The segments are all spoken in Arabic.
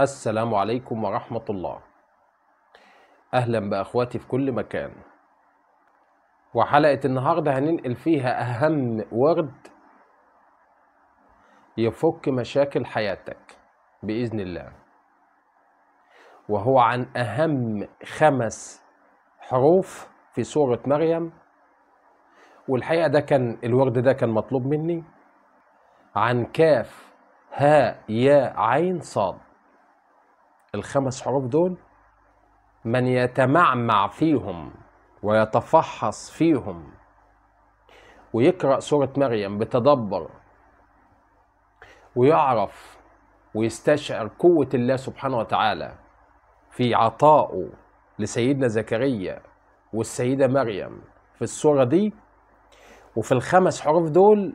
السلام عليكم ورحمة الله أهلا بأخواتي في كل مكان وحلقة النهاردة هننقل فيها أهم ورد يفك مشاكل حياتك بإذن الله وهو عن أهم خمس حروف في سورة مريم والحقيقة ده كان الورد ده كان مطلوب مني عن كاف هاء ياء عين صاد الخمس حروف دول من يتمعمع فيهم ويتفحص فيهم ويقرأ سورة مريم بتدبر ويعرف ويستشعر قوة الله سبحانه وتعالى في عطائه لسيدنا زكريا والسيدة مريم في السورة دي وفي الخمس حروف دول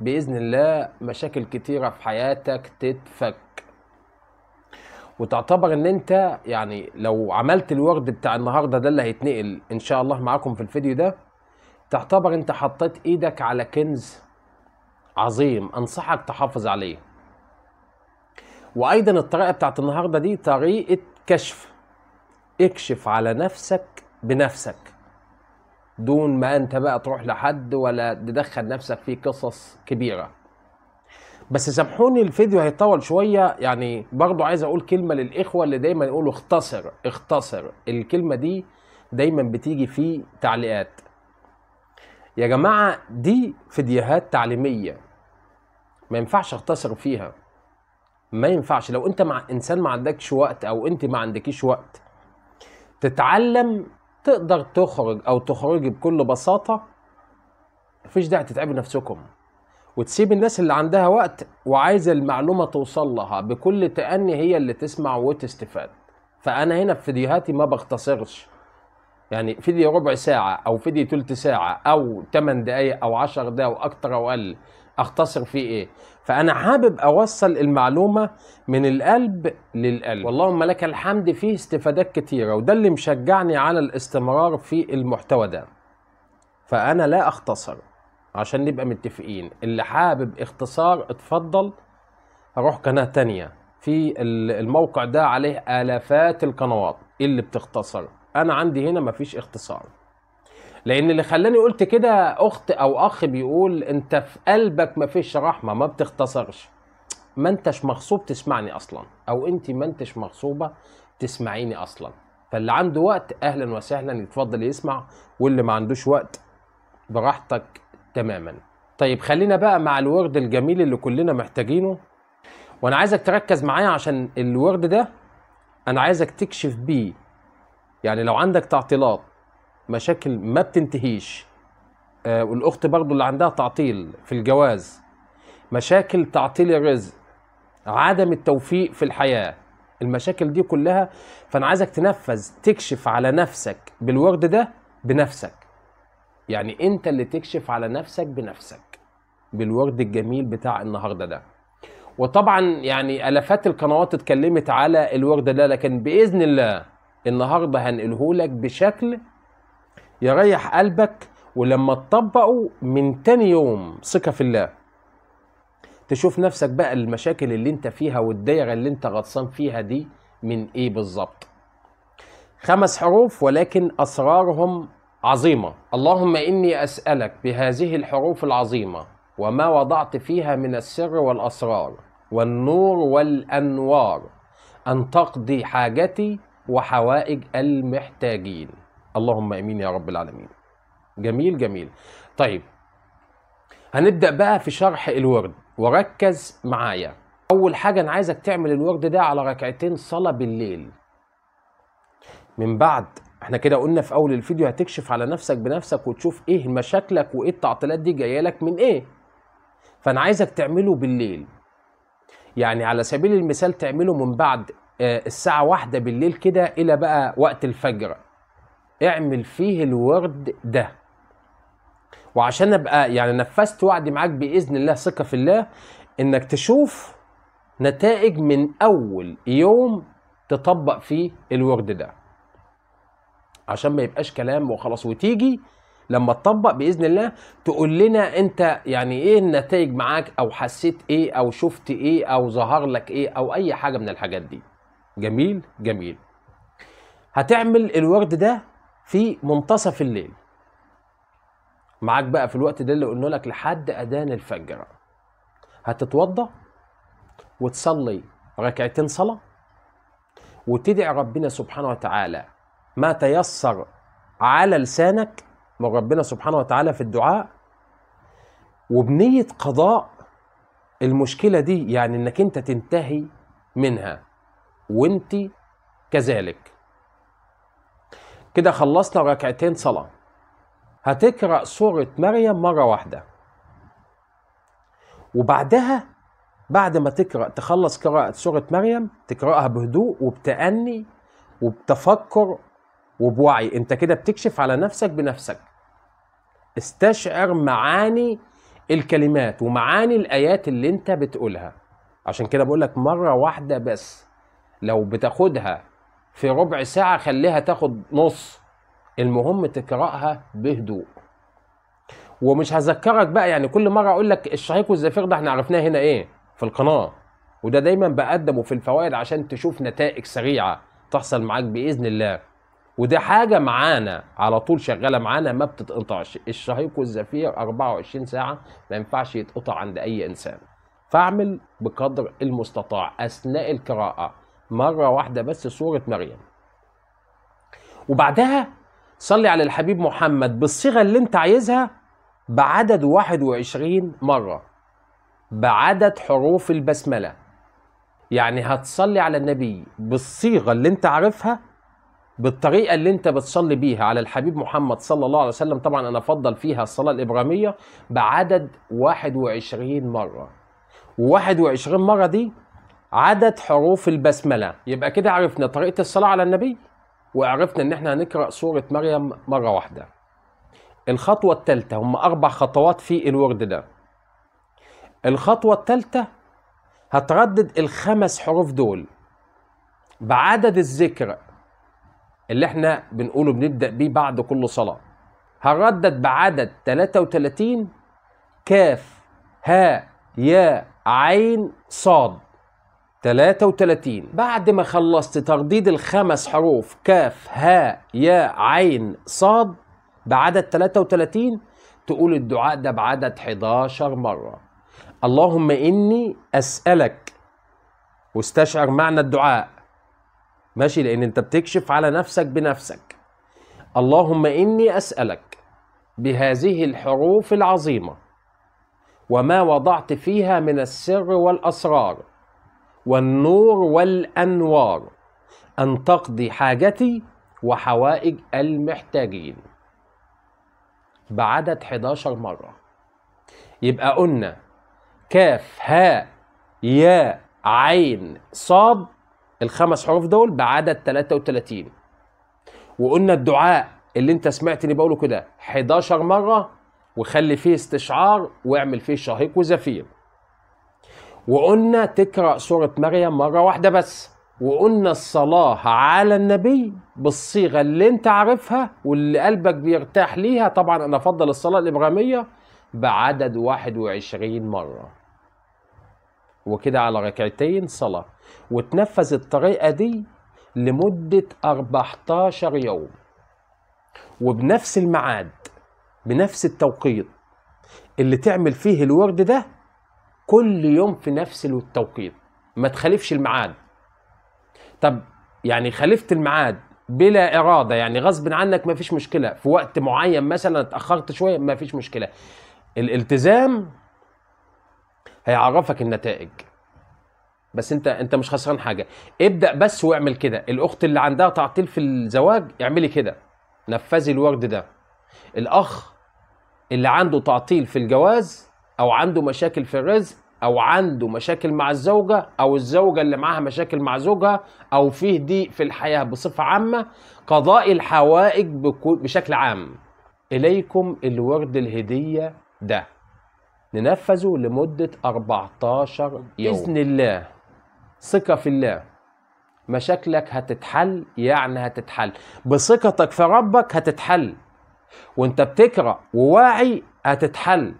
بإذن الله مشاكل كتيرة في حياتك تتفك وتعتبر ان انت يعني لو عملت الورد بتاع النهارده ده اللي هيتنقل ان شاء الله معاكم في الفيديو ده تعتبر انت حطيت ايدك على كنز عظيم انصحك تحافظ عليه وايضا الطريقه بتاعت النهارده دي طريقه كشف اكشف على نفسك بنفسك دون ما انت بقى تروح لحد ولا تدخل نفسك في قصص كبيره بس سامحوني الفيديو هيطول شويه يعني برضه عايز اقول كلمه للاخوه اللي دايما يقولوا اختصر اختصر الكلمه دي دايما بتيجي في تعليقات يا جماعه دي فيديوهات تعليميه ما ينفعش اختصر فيها ما ينفعش لو انت مع انسان ما عندكش وقت او انت ما عندكيش وقت تتعلم تقدر تخرج او تخرجي بكل بساطه مفيش داعي تتعبوا نفسكم وتسيب الناس اللي عندها وقت وعايزه المعلومه توصل لها بكل تأني هي اللي تسمع وتستفاد فانا هنا في فيديوهاتي ما بختصرش يعني فيديو ربع ساعة أو فيديو تلت ساعة أو 8 دقايق أو 10 دقايق أو أكتر أو أقل أختصر فيه إيه فأنا حابب أوصل المعلومة من القلب للقلب واللهم لك الحمد فيه استفادات كتيرة وده اللي مشجعني على الاستمرار في المحتوى ده فأنا لا أختصر عشان نبقى متفقين اللي حابب اختصار اتفضل اروح قناة تانية في الموقع ده عليه آلافات القنوات اللي بتختصر انا عندي هنا مفيش اختصار لان اللي خلاني قلت كده اخت او اخ بيقول انت في قلبك مفيش رحمه ما بتختصرش ما انتش مغصوب تسمعني اصلا او انت ما انتش مغصوبه تسمعيني اصلا فاللي عنده وقت اهلا وسهلا يتفضل يسمع واللي ما عندوش وقت براحتك تماما طيب خلينا بقى مع الورد الجميل اللي كلنا محتاجينه وانا عايزك تركز معايا عشان الورد ده انا عايزك تكشف بيه يعني لو عندك تعطيلات مشاكل ما بتنتهيش آه والاخت برضو اللي عندها تعطيل في الجواز مشاكل تعطيل الرزق عدم التوفيق في الحياه المشاكل دي كلها فانا عايزك تنفذ تكشف على نفسك بالورد ده بنفسك يعني انت اللي تكشف على نفسك بنفسك بالورد الجميل بتاع النهارده ده وطبعا يعني الافات القنوات اتكلمت على الورد ده لكن باذن الله النهارده هنقله لك بشكل يريح قلبك ولما تطبقه من تاني يوم ثقه في الله تشوف نفسك بقى المشاكل اللي انت فيها والدايره اللي انت غطسان فيها دي من ايه بالظبط خمس حروف ولكن اسرارهم عظيمة اللهم إني أسألك بهذه الحروف العظيمة وما وضعت فيها من السر والأسرار والنور والأنوار أن تقضي حاجتي وحوائج المحتاجين اللهم امين يا رب العالمين جميل جميل طيب هنبدا بقى في شرح الورد وركز معايا اول حاجه انا عايزك تعمل الورد ده على ركعتين صلاه بالليل من بعد احنا كده قلنا في اول الفيديو هتكشف على نفسك بنفسك وتشوف ايه مشاكلك وايه التعطيلات دي جايه لك من ايه فانا عايزك تعمله بالليل يعني على سبيل المثال تعمله من بعد آه، الساعة واحدة بالليل كده إلى بقى وقت الفجر اعمل فيه الورد ده وعشان أبقى يعني نفذت وعدي معاك بإذن الله ثقة في الله إنك تشوف نتائج من أول يوم تطبق فيه الورد ده عشان ما يبقاش كلام وخلاص وتيجي لما تطبق باذن الله تقول لنا انت يعني ايه النتائج معاك او حسيت ايه او شفت ايه او ظهر لك ايه او اي حاجه من الحاجات دي جميل جميل هتعمل الورد ده في منتصف الليل معاك بقى في الوقت ده اللي قلنا لك لحد اذان الفجر هتتوضى وتصلي ركعتين صلاه وتدعي ربنا سبحانه وتعالى ما تيسر على لسانك من ربنا سبحانه وتعالى في الدعاء وبنية قضاء المشكلة دي يعني انك انت تنتهي منها وانت كذلك كده خلصنا ركعتين صلاة هتقرأ سورة مريم مرة واحدة وبعدها بعد ما تقرأ تخلص قراءة سورة مريم تقرأها بهدوء وبتأني وبتفكر وبوعي انت كده بتكشف على نفسك بنفسك استشعر معاني الكلمات ومعاني الايات اللي انت بتقولها عشان كده بقول لك مره واحده بس لو بتاخدها في ربع ساعه خليها تاخد نص المهم تقراها بهدوء ومش هذكرك بقى يعني كل مره اقول لك الشهيق والزفير ده احنا عرفناه هنا ايه في القناه وده دايما بقدمه في الفوائد عشان تشوف نتائج سريعه تحصل معاك باذن الله وده حاجه معانا على طول شغاله معانا ما بتتقطعش الشهيق والزفير 24 ساعه ما ينفعش يتقطع عند اي انسان فاعمل بقدر المستطاع اثناء القراءه مره واحده بس سوره مريم وبعدها صلي على الحبيب محمد بالصيغه اللي انت عايزها بعدد 21 مره بعدد حروف البسمله يعني هتصلي على النبي بالصيغه اللي انت عارفها بالطريقه اللي انت بتصلي بيها على الحبيب محمد صلى الله عليه وسلم طبعا انا افضل فيها الصلاه الابراميه بعدد 21 مره و21 مره دي عدد حروف البسمله يبقى كده عرفنا طريقه الصلاه على النبي وعرفنا ان احنا هنقرا سوره مريم مره واحده الخطوه الثالثه هم اربع خطوات في الورد ده الخطوه الثالثه هتردد الخمس حروف دول بعدد الذكر اللي احنا بنقوله بنبدأ بيه بعد كل صلاة هردد بعدد 33 كاف هاء يا عين صاد 33 بعد ما خلصت ترديد الخمس حروف كاف هاء يا عين صاد بعدد 33 تقول الدعاء ده بعدد 11 مرة اللهم إني أسألك واستشعر معنى الدعاء ماشي لان انت بتكشف على نفسك بنفسك اللهم اني اسالك بهذه الحروف العظيمه وما وضعت فيها من السر والاسرار والنور والانوار ان تقضي حاجتي وحوائج المحتاجين بعدد 11 مره يبقى قلنا كاف هاء يا عين صاد الخمس حروف دول بعدد 33 وقلنا الدعاء اللي انت سمعتني بقوله كده 11 مره وخلي فيه استشعار واعمل فيه شهيق وزفير وقلنا تقرا سوره مريم مره واحده بس وقلنا الصلاه على النبي بالصيغه اللي انت عارفها واللي قلبك بيرتاح ليها طبعا انا افضل الصلاه الابراميه بعدد 21 مره وكده على ركعتين صلاه وتنفذ الطريقة دي لمدة 14 يوم وبنفس الميعاد بنفس التوقيت اللي تعمل فيه الورد ده كل يوم في نفس التوقيت ما تخالفش الميعاد طب يعني خالفت الميعاد بلا اراده يعني غصب عنك ما فيش مشكله في وقت معين مثلا اتاخرت شويه ما فيش مشكله الالتزام هيعرفك النتائج بس انت انت مش خسران حاجه ابدا بس واعمل كده الاخت اللي عندها تعطيل في الزواج اعملي كده نفذي الورد ده الاخ اللي عنده تعطيل في الجواز او عنده مشاكل في الرزق او عنده مشاكل مع الزوجه او الزوجه اللي معاها مشاكل مع زوجها او فيه ضيق في الحياه بصفه عامه قضاء الحوائج بشكل عام اليكم الورد الهديه ده ننفذه لمده 14 يوم باذن الله ثقة في الله مشاكلك هتتحل يعني هتتحل بثقتك في ربك هتتحل وانت بتقرا وواعي هتتحل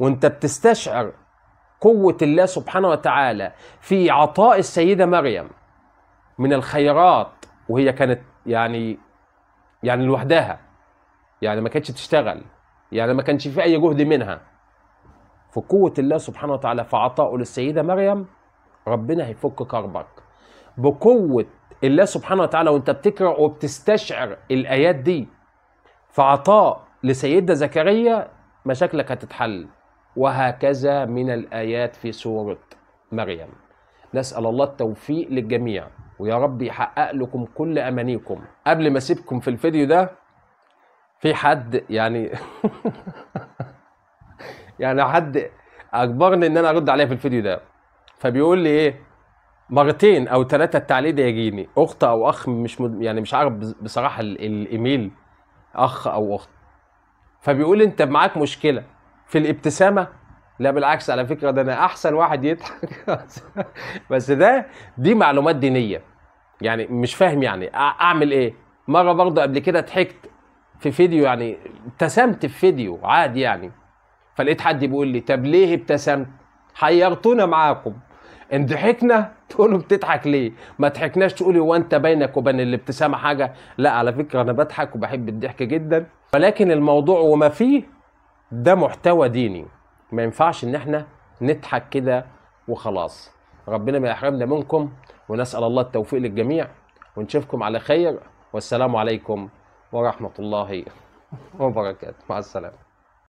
وانت بتستشعر قوة الله سبحانه وتعالى في عطاء السيدة مريم من الخيرات وهي كانت يعني يعني لوحدها يعني ما كانتش تشتغل يعني ما كانش في أي جهد منها فقوة الله سبحانه وتعالى في عطائه للسيدة مريم ربنا هيفك كربك بقوة الله سبحانه وتعالى وانت بتقرأ وبتستشعر الآيات دي فعطاء لسيدنا زكريا مشاكلك هتتحل وهكذا من الآيات في سورة مريم نسأل الله التوفيق للجميع ويا رب يحقق لكم كل أمانيكم قبل ما أسيبكم في الفيديو ده في حد يعني يعني حد أجبرني إن أنا أرد عليه في الفيديو ده فبيقول لي ايه مرتين او ثلاثه التعليق ده يجيني اخت او اخ مش مد... يعني مش عارف بصراحه الايميل اخ او اخت فبيقول انت معاك مشكله في الابتسامه لا بالعكس على فكره ده انا احسن واحد يضحك بس ده دي معلومات دينيه يعني مش فاهم يعني اعمل ايه مره برضه قبل كده ضحكت في فيديو يعني ابتسمت في فيديو عادي يعني فلقيت حد بيقول لي طب ليه ابتسمت حيرتونا معاكم ان ضحكنا تقول له بتضحك ليه ما ضحكناش تقولي هو انت بينك وبين الابتسامه حاجه لا على فكره انا بضحك وبحب الضحك جدا ولكن الموضوع وما فيه ده محتوى ديني ما ينفعش ان احنا نضحك كده وخلاص ربنا ما يحرمنا منكم ونسال الله التوفيق للجميع ونشوفكم على خير والسلام عليكم ورحمه الله وبركاته مع السلامه